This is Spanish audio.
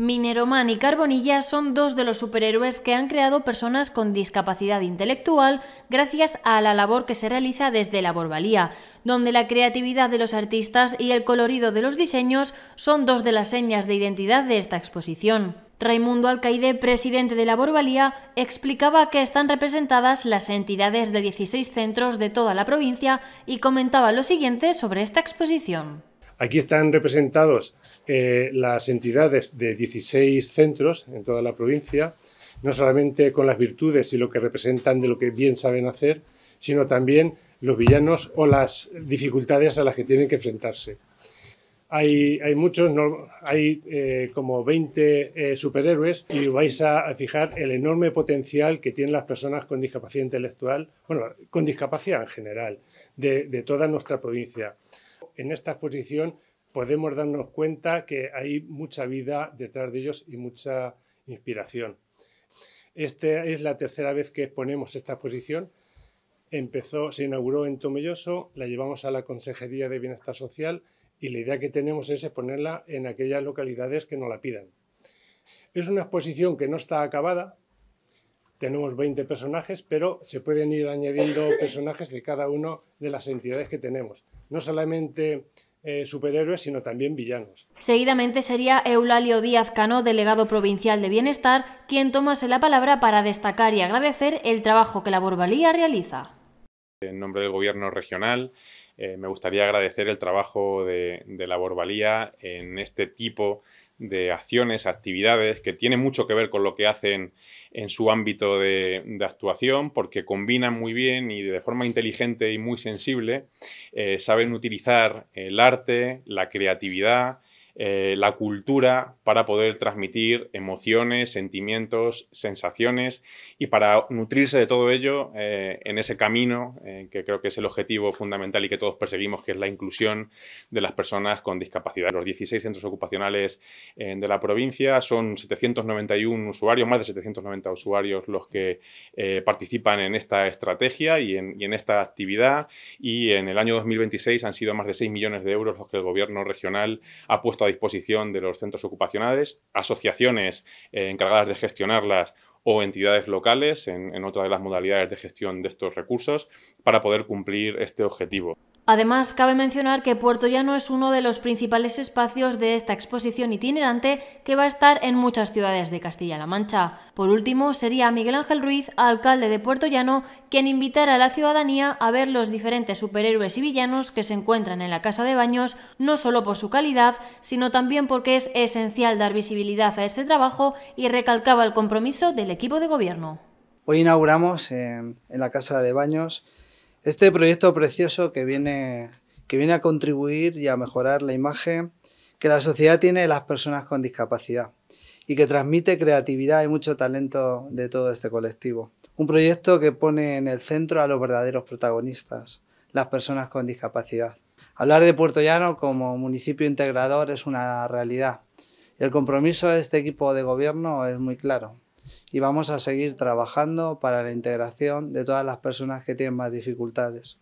Mineroman y Carbonilla son dos de los superhéroes que han creado personas con discapacidad intelectual gracias a la labor que se realiza desde la Borbalía, donde la creatividad de los artistas y el colorido de los diseños son dos de las señas de identidad de esta exposición. Raimundo Alcaide, presidente de la Borbalía, explicaba que están representadas las entidades de 16 centros de toda la provincia y comentaba lo siguiente sobre esta exposición. Aquí están representados eh, las entidades de 16 centros en toda la provincia, no solamente con las virtudes y lo que representan de lo que bien saben hacer, sino también los villanos o las dificultades a las que tienen que enfrentarse hay, muchos, hay eh, como 20 eh, superhéroes y vais a, fijar el enorme potencial que tienen las personas con discapacidad intelectual, bueno, con discapacidad en general, de, de toda nuestra provincia. En esta exposición podemos darnos cuenta que hay mucha vida detrás de ellos y mucha inspiración. Esta es la tercera vez que exponemos esta exposición. Empezó, se inauguró en Tomelloso, la llevamos a la Consejería de Bienestar Social y la idea que tenemos es exponerla en aquellas localidades que nos la pidan. Es una exposición que no está acabada, tenemos 20 personajes, pero se pueden ir añadiendo personajes de cada una de las entidades que tenemos. No solamente eh, superhéroes, sino también villanos. Seguidamente sería Eulalio Díaz Cano, delegado provincial de Bienestar, quien tomase la palabra para destacar y agradecer el trabajo que la Borbalía realiza. En nombre del Gobierno regional eh, me gustaría agradecer el trabajo de, la Borbalía en este tipo de acciones, actividades que tiene mucho que ver con lo que hacen en su ámbito de, actuación porque combinan muy bien y de forma inteligente y muy sensible eh, saben utilizar el arte, la creatividad, eh, la cultura para poder transmitir emociones, sentimientos, sensaciones y para nutrirse de todo ello eh, en ese camino eh, que creo que es el objetivo fundamental y que todos perseguimos, que es la inclusión de las personas con discapacidad. Los 16 centros ocupacionales de la provincia son 791 usuarios, más de 790 usuarios los que participan en esta estrategia y en, y en esta actividad y en el año 2026 han sido más de 6 millones de euros los que el gobierno regional ha puesto a disposición de los centros ocupacionales, asociaciones eh, encargadas de gestionarlas o entidades locales en otra de las modalidades de gestión de estos recursos para poder cumplir este objetivo. Además, cabe mencionar que Puerto Llano es uno de los principales espacios de esta exposición itinerante que va a estar en muchas ciudades de Castilla-La Mancha. Por último, sería Miguel Ángel Ruiz, alcalde de Puerto Llano, quien invitará a la ciudadanía a ver los diferentes superhéroes y villanos que se encuentran en la Casa de Baños, no solo por su calidad, sino también porque es esencial dar visibilidad a este trabajo y recalcaba el compromiso del equipo de gobierno. Hoy inauguramos en, en la Casa de Baños este proyecto precioso que viene, que viene a contribuir y a mejorar la imagen que la sociedad tiene de las personas con discapacidad y que transmite creatividad y mucho talento de todo este colectivo. Un proyecto que pone en el centro a los verdaderos protagonistas, las personas con discapacidad. Hablar de Puerto Llano como municipio integrador es una realidad el compromiso de este equipo de gobierno es muy claro y vamos a seguir trabajando para la integración de todas las personas que tienen más dificultades.